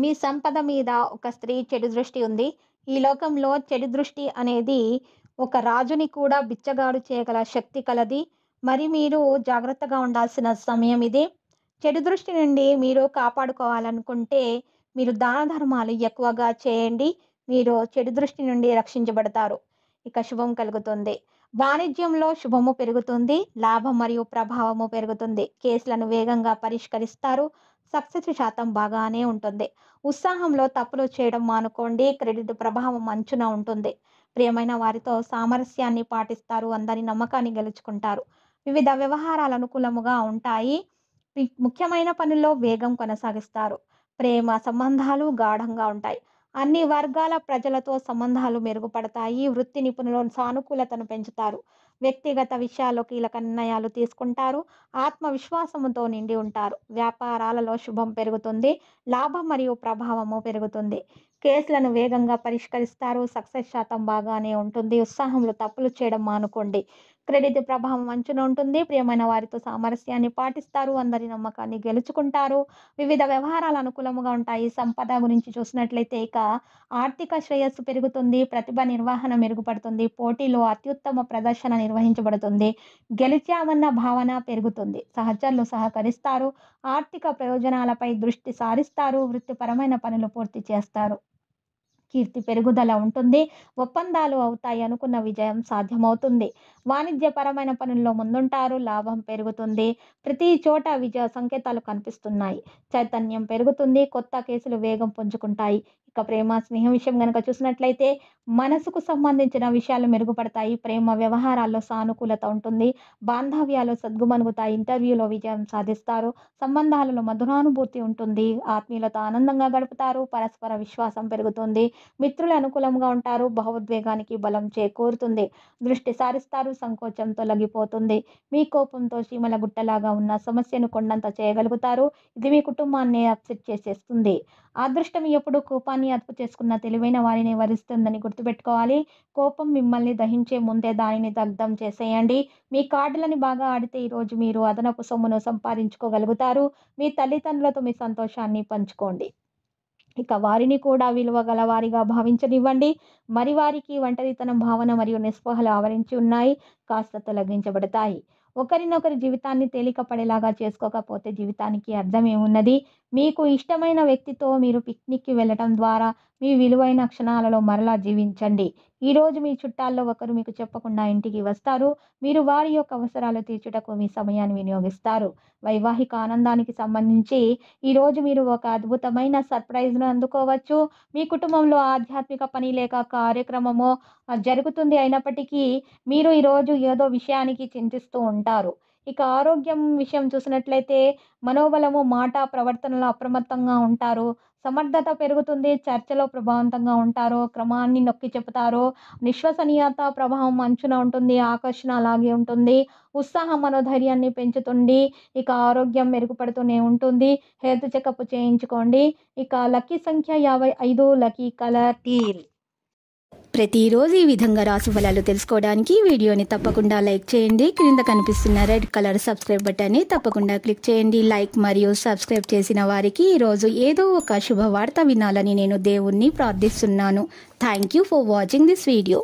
మీ సంపద మీద ఒక స్త్రీ చెడు దృష్టి ఉంది ఈ లోకంలో చెడు దృష్టి అనేది ఒక రాజుని కూడా బిచ్చగాడు చేయగల శక్తి కలది మరి మీరు జాగ్రత్తగా ఉండాల్సిన సమయం ఇది చెడు దృష్టి నుండి మీరు కాపాడుకోవాలనుకుంటే మీరు దాన ధర్మాలు ఎక్కువగా చేయండి మీరు చెడు దృష్టి నుండి రక్షించబడతారు ఇక శుభం కలుగుతుంది వాణిజ్యంలో శుభము పెరుగుతుంది లాభం మరియు ప్రభావము పెరుగుతుంది కేసులను వేగంగా పరిష్కరిస్తారు సక్సెస్ శాతం బాగానే ఉంటుంది ఉత్సాహంలో తప్పులు చేయడం మానుకోండి క్రెడిట్ ప్రభావం అంచున ఉంటుంది ప్రియమైన వారితో సామరస్యాన్ని పాటిస్తారు అందరి నమ్మకాన్ని గెలుచుకుంటారు వివిధ వ్యవహారాలు అనుకూలముగా ఉంటాయి ముఖ్యమైన పనుల్లో వేగం కొనసాగిస్తారు ప్రేమ సంబంధాలు గాఢంగా ఉంటాయి అన్ని వర్గాల ప్రజలతో సంబంధాలు మెరుగుపడతాయి వృత్తి నిపుణులు సానుకూలతను పెంచుతారు వ్యక్తిగత విషయాల్లో కీలక నిర్ణయాలు తీసుకుంటారు ఆత్మవిశ్వాసముతో నిండి ఉంటారు వ్యాపారాలలో శుభం పెరుగుతుంది లాభం మరియు ప్రభావము పెరుగుతుంది కేసులను వేగంగా పరిష్కరిస్తారు సక్సెస్ శాతం బాగానే ఉంటుంది ఉత్సాహంలో తప్పులు చేయడం మానుకోండి క్రెడిట్ ప్రభావం అంచున ఉంటుంది ప్రియమైన వారితో సామరస్యాన్ని పాటిస్తారు అందరి నమ్మకాన్ని గెలుచుకుంటారు వివిధ వ్యవహారాలు అనుకూలముగా ఉంటాయి సంపద గురించి చూసినట్లయితే ఇక ఆర్థిక శ్రేయస్సు పెరుగుతుంది ప్రతిభ నిర్వహణ మెరుగుపడుతుంది పోటీలో అత్యుత్తమ ప్రదర్శన నిర్వహించబడుతుంది గెలిచామన్న భావన పెరుగుతుంది సహచరులు సహకరిస్తారు ఆర్థిక ప్రయోజనాలపై దృష్టి సారిస్తారు వృత్తిపరమైన పనులు పూర్తి చేస్తారు కీర్తి పెరుగుదల ఉంటుంది ఒప్పందాలు అవుతాయి అనుకున్న విజయం సాధ్యమవుతుంది వాణిజ్యపరమైన పనుల్లో ముందుంటారు లాభం పెరుగుతుంది ప్రతి చోట విజయ సంకేతాలు కనిపిస్తున్నాయి చైతన్యం పెరుగుతుంది కొత్త కేసులు వేగం పుంజుకుంటాయి ఇక ప్రేమ స్నేహం విషయం కనుక చూసినట్లయితే మనసుకు సంబంధించిన విషయాలు మెరుగుపడతాయి ప్రేమ వ్యవహారాల్లో సానుకూలత ఉంటుంది బాంధవ్యాలు సద్గుమనుగుతాయి ఇంటర్వ్యూలో విజయం సాధిస్తారు సంబంధాలలో మధురానుభూతి ఉంటుంది ఆత్మీయులతో ఆనందంగా గడుపుతారు పరస్పర విశ్వాసం పెరుగుతుంది మిత్రులు అనుకూలంగా ఉంటారు భావోద్వేగానికి బలం చేకూరుతుంది దృష్టి సారిస్తారు సంకోచం తొలగిపోతుంది మీ కోపంతో చీమల గుట్టలాగా ఉన్న సమస్యను కొండంత చేయగలుగుతారు ఇది మీ కుటుంబాన్ని అప్సెట్ చేసేస్తుంది అదృష్టం ఎప్పుడు కూపాన్ని కోపాన్ని అదుపు చేసుకున్న తెలివైన వారిని వరిస్తుందని గుర్తుపెట్టుకోవాలి కోపం మిమ్మల్ని దహించే ముందే దానిని దగ్ధం చేసేయండి మీ కార్డులని బాగా ఆడితే ఈరోజు మీరు అదనపు సొమ్మును సంపాదించుకోగలుగుతారు మీ తల్లిదండ్రులతో మీ సంతోషాన్ని పంచుకోండి ఇక వారిని కూడా విలువ వారిగా భావించనివ్వండి మరి వారికి ఒంటరితనం భావన మరియు నిస్పృహలు ఆవరించి ఉన్నాయి కాస్త తొలగించబడతాయి ఒకరినొకరి జీవితాన్ని తేలికపడేలాగా చేసుకోకపోతే జీవితానికి అర్థం ఏమున్నది మీకు ఇష్టమైన వ్యక్తితో మీరు పిక్నిక్కి వెళ్ళటం ద్వారా మీ విలువైన క్షణాలలో మరలా జీవించండి ఈరోజు మీ చుట్టాల్లో ఒకరు మీకు చెప్పకుండా ఇంటికి వస్తారు మీరు వారి యొక్క అవసరాలు తీర్చుటకు మీ సమయాన్ని వినియోగిస్తారు వైవాహిక ఆనందానికి సంబంధించి ఈరోజు మీరు ఒక అద్భుతమైన సర్ప్రైజ్ను అందుకోవచ్చు మీ కుటుంబంలో ఆధ్యాత్మిక పని లేక కార్యక్రమము జరుగుతుంది అయినప్పటికీ మీరు ఈరోజు ఏదో విషయానికి చింతిస్తూ ఉంటారు ఇక ఆరోగ్యం విషయం చూసినట్లయితే మనోబలము మాట ప్రవర్తనలో అప్రమత్తంగా ఉంటారు సమర్థత పెరుగుతుంది చర్చలో ప్రభావంతంగా ఉంటారు క్రమాన్ని నొక్కి చెబుతారు విశ్వసనీయత ప్రభావం అంచున ఉంటుంది ఆకర్షణ అలాగే ఉంటుంది ఉత్సాహ మనోధైర్యాన్ని పెంచుతుంది ఇక ఆరోగ్యం మెరుగుపడుతూనే ఉంటుంది హెల్త్ చెకప్ చేయించుకోండి ఇక లక్కీ సంఖ్య యాభై ఐదు లక్కీ కలర్ టీల్ ప్రతిరోజు ఈ విధంగా రాసు ఫలాలు తెలుసుకోవడానికి వీడియోని తప్పకుండా లైక్ చేయండి క్రింద కనిపిస్తున్న రెడ్ కలర్ సబ్స్క్రైబ్ బటన్ని తప్పకుండా క్లిక్ చేయండి లైక్ మరియు సబ్స్క్రైబ్ చేసిన వారికి ఈరోజు ఏదో ఒక శుభవార్త వినాలని నేను దేవుణ్ణి ప్రార్థిస్తున్నాను thank you for watching this video